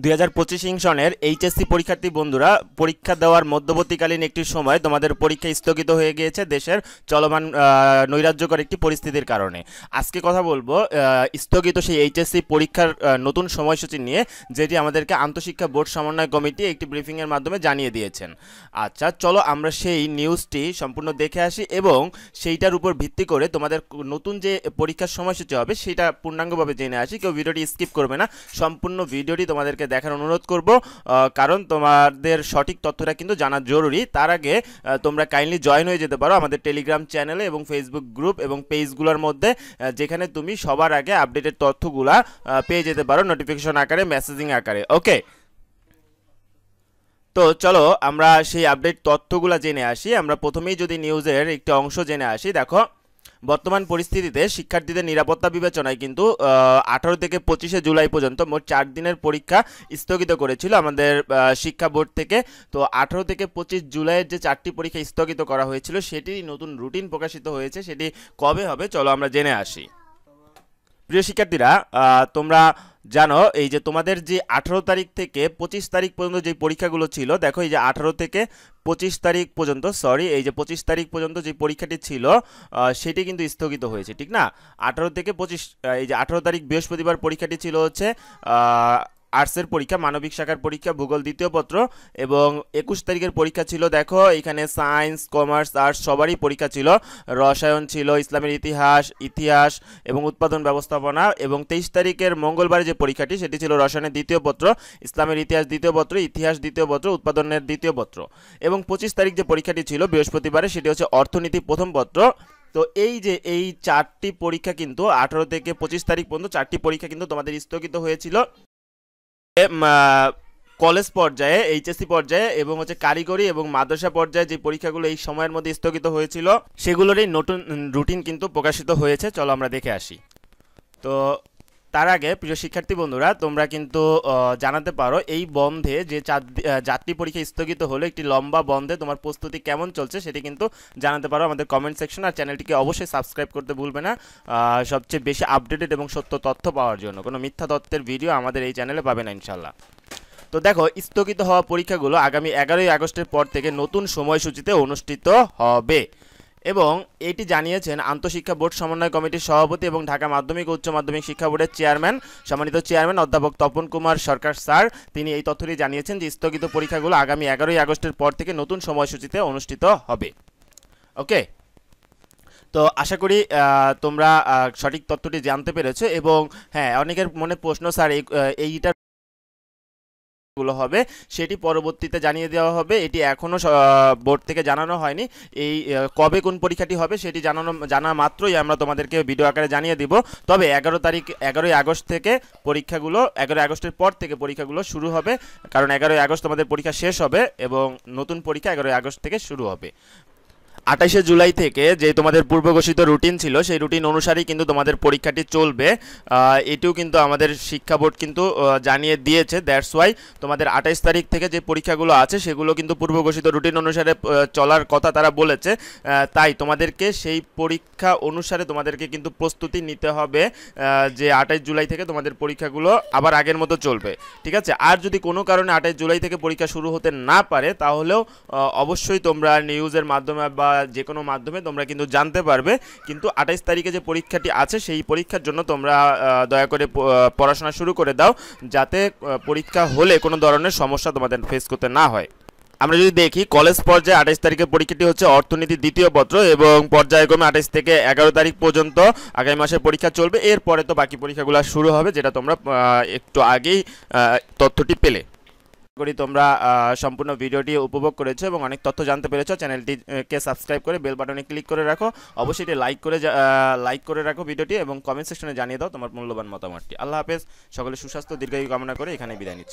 দুই হাজার পঁচিশিং সনের এইচএসসি পরীক্ষার্থী বন্ধুরা পরীক্ষা দেওয়ার মধ্যবর্তীকালীন একটি সময় তোমাদের পরীক্ষা স্থগিত হয়ে গিয়েছে দেশের চলমান নৈরাজ্যকর একটি পরিস্থিতির কারণে আজকে কথা বলবো স্থগিত সেই এইচএসসি পরীক্ষার নতুন সময়সূচি নিয়ে যেটি আমাদেরকে আন্তঃশিক্ষা বোর্ড সমন্বয় কমিটি একটি ব্রিফিংয়ের মাধ্যমে জানিয়ে দিয়েছেন আচ্ছা চলো আমরা সেই নিউজটি সম্পূর্ণ দেখে আসি এবং সেইটার উপর ভিত্তি করে তোমাদের নতুন যে পরীক্ষার সময়সূচি হবে সেটা পূর্ণাঙ্গভাবে জেনে আসি কেউ ভিডিওটি স্কিপ করবে না সম্পূর্ণ ভিডিওটি তোমাদেরকে তোমাদেরকে দেখার অনুরোধ করব কারণ তোমাদের সঠিক তথ্যটা কিন্তু জানা জরুরি তার আগে তোমরা কাইন্ডলি জয়েন হয়ে যেতে পারো আমাদের টেলিগ্রাম চ্যানেলে এবং ফেসবুক গ্রুপ এবং পেজগুলোর মধ্যে যেখানে তুমি সবার আগে আপডেটের তথ্যগুলা পেয়ে যেতে পারো নোটিফিকেশন আকারে মেসেজিং আকারে ওকে তো চলো আমরা সেই আপডেট তথ্যগুলো জেনে আসি আমরা প্রথমেই যদি নিউজের একটি অংশ জেনে আসি দেখো বর্তমান পরিস্থিতিতে শিক্ষার্থীদের নিরাপত্তা বিবেচনায় কিন্তু আঠারো থেকে পঁচিশে জুলাই পর্যন্ত মোট চার দিনের পরীক্ষা স্থগিত করেছিল আমাদের শিক্ষা বোর্ড থেকে তো আঠারো থেকে পঁচিশ জুলাইয়ের যে চারটি পরীক্ষা স্থগিত করা হয়েছিল সেটি নতুন রুটিন প্রকাশিত হয়েছে সেটি কবে হবে চলো আমরা জেনে আসি প্রিয় শিক্ষার্থীরা তোমরা জানো এই যে তোমাদের যে আঠারো তারিখ থেকে পঁচিশ তারিখ পর্যন্ত যে পরীক্ষাগুলো ছিল দেখো এই যে আঠারো থেকে পঁচিশ তারিখ পর্যন্ত সরি এই যে পঁচিশ তারিখ পর্যন্ত যে পরীক্ষাটি ছিল সেটি কিন্তু স্থগিত হয়েছে ঠিক না আঠারো থেকে পঁচিশ এই যে আঠারো তারিখ বৃহস্পতিবার পরীক্ষাটি ছিল হচ্ছে আর্টসের পরীক্ষা মানবিক শাখার পরীক্ষা ভূগোল দ্বিতীয় পত্র এবং একুশ তারিখের পরীক্ষা ছিল দেখো এখানে সায়েন্স কমার্স আর্টস সবারই পরীক্ষা ছিল রসায়ন ছিল ইসলামের ইতিহাস ইতিহাস এবং উৎপাদন ব্যবস্থাপনা এবং তেইশ তারিখের মঙ্গলবারে যে পরীক্ষাটি সেটি ছিল রসায়নের দ্বিতীয় পত্র ইসলামের ইতিহাস দ্বিতীয় পত্র ইতিহাস দ্বিতীয় পত্র উৎপাদনের দ্বিতীয় পত্র এবং পঁচিশ তারিখ যে পরীক্ষাটি ছিল বৃহস্পতিবারে সেটি হচ্ছে অর্থনীতি প্রথম পত্র তো এই যে এই চারটি পরীক্ষা কিন্তু আঠারো থেকে পঁচিশ তারিখ পর্যন্ত চারটি পরীক্ষা কিন্তু তোমাদের স্থগিত হয়েছিল কলেজ পর্যায়ে এইচএসসি পর্যায়ে এবং হচ্ছে কারিগরি এবং মাদ্রাসা পর্যায়ে যে পরীক্ষাগুলো এই সময়ের মধ্যে স্থগিত হয়েছিল সেগুলোরই নতুন রুটিন কিন্তু প্রকাশিত হয়েছে চলো আমরা দেখে আসি তো তার আগে প্রিয় শিক্ষার্থী বন্ধুরা তোমরা কিন্তু জানাতে পারো এই বন্ধে যে যাত্রী পরীক্ষা স্থগিত হলো একটি লম্বা বন্ধে তোমার প্রস্তুতি কেমন চলছে সেটি কিন্তু জানাতে পারো আমাদের কমেন্ট সেকশন আর চ্যানেলটিকে অবশ্যই সাবস্ক্রাইব করতে ভুলবে না সবচেয়ে বেশি আপডেটেড এবং সত্য তথ্য পাওয়ার জন্য কোনো মিথ্যা তথ্যের ভিডিও আমাদের এই চ্যানেলে পাবে না ইনশাল্লাহ তো দেখো স্থগিত হওয়া পরীক্ষাগুলো আগামী এগারোই আগস্টের পর থেকে নতুন সময়সূচিতে অনুষ্ঠিত হবে এবং এটি জানিয়েছেন আন্তঃশিক্ষা বোর্ড সমন্বয় কমিটির সভাপতি এবং ঢাকা মাধ্যমিক উচ্চ মাধ্যমিক শিক্ষা বোর্ডের চেয়ারম্যান সম্মানিত চেয়ারম্যান অধ্যাপক তপন কুমার সরকার স্যার তিনি এই তথ্যটি জানিয়েছেন যে স্থগিত পরীক্ষাগুলো আগামী এগারোই আগস্টের পর থেকে নতুন সময়সূচিতে অনুষ্ঠিত হবে ওকে তো আশা করি তোমরা সঠিক তথ্যটি জানতে পেরেছো এবং হ্যাঁ অনেকের মনে প্রশ্ন স্যার এইটা গুলো হবে সেটি পরবর্তীতে জানিয়ে দেওয়া হবে এটি এখনও বোর্ড থেকে জানানো হয়নি এই কবে কোন পরীক্ষাটি হবে সেটি জানানো জানা মাত্রই আমরা তোমাদেরকে ভিডিও আকারে জানিয়ে দিব তবে এগারো তারিখ এগারোই আগস্ট থেকে পরীক্ষাগুলো এগারোই আগস্টের পর থেকে পরীক্ষাগুলো শুরু হবে কারণ এগারোই আগস্ট আমাদের পরীক্ষা শেষ হবে এবং নতুন পরীক্ষা এগারোই আগস্ট থেকে শুরু হবে আঠাশে জুলাই থেকে যে তোমাদের পূর্বঘোষিত রুটিন ছিল সেই রুটিন অনুসারেই কিন্তু তোমাদের পরীক্ষাটি চলবে এটিও কিন্তু আমাদের শিক্ষা বোর্ড কিন্তু জানিয়ে দিয়েছে দ্যাটস ওয়াই তোমাদের আঠাইশ তারিখ থেকে যে পরীক্ষাগুলো আছে সেগুলো কিন্তু পূর্বঘোষিত রুটিন অনুসারে চলার কথা তারা বলেছে তাই তোমাদেরকে সেই পরীক্ষা অনুসারে তোমাদেরকে কিন্তু প্রস্তুতি নিতে হবে যে আঠাশ জুলাই থেকে তোমাদের পরীক্ষাগুলো আবার আগের মতো চলবে ঠিক আছে আর যদি কোনো কারণে আঠাশ জুলাই থেকে পরীক্ষা শুরু হতে না পারে তাহলেও অবশ্যই তোমরা নিউজের মাধ্যমে বা যে কোনো মাধ্যমে তোমরা কিন্তু জানতে পারবে কিন্তু আঠাইশ তারিখে যে পরীক্ষাটি আছে সেই পরীক্ষার জন্য তোমরা দয়া করে পড়াশোনা শুরু করে দাও যাতে পরীক্ষা হলে কোনো ধরনের সমস্যা তোমাদের ফেস করতে না হয় আমরা যদি দেখি কলেজ পর্যায়ে আঠাশ তারিখের পরীক্ষাটি হচ্ছে অর্থনীতি দ্বিতীয় পত্র এবং পর্যায়ক্রমে আঠাশ থেকে এগারো তারিখ পর্যন্ত আগামী মাসের পরীক্ষা চলবে এরপরে তো বাকি পরীক্ষাগুলো শুরু হবে যেটা তোমরা একটু আগেই তথ্যটি পেলে করি তোমরা সম্পূর্ণ ভিডিওটি উপভোগ করেছো এবং অনেক তথ্য জানতে পেরেছো চ্যানেলটিকে সাবস্ক্রাইব করে বেল বাটনে ক্লিক করে রাখো অবশ্যই এটি লাইক করে লাইক করে রাখো ভিডিওটি এবং কমেন্ট সেকশনে জানিয়ে দাও তোমার মূল্যবান মতামতটি আল্লাহ হাফেজ সকলে সুস্বাস্থ্য দীর্ঘায়ু কামনা করে এখানে বিদায় নিচ্ছি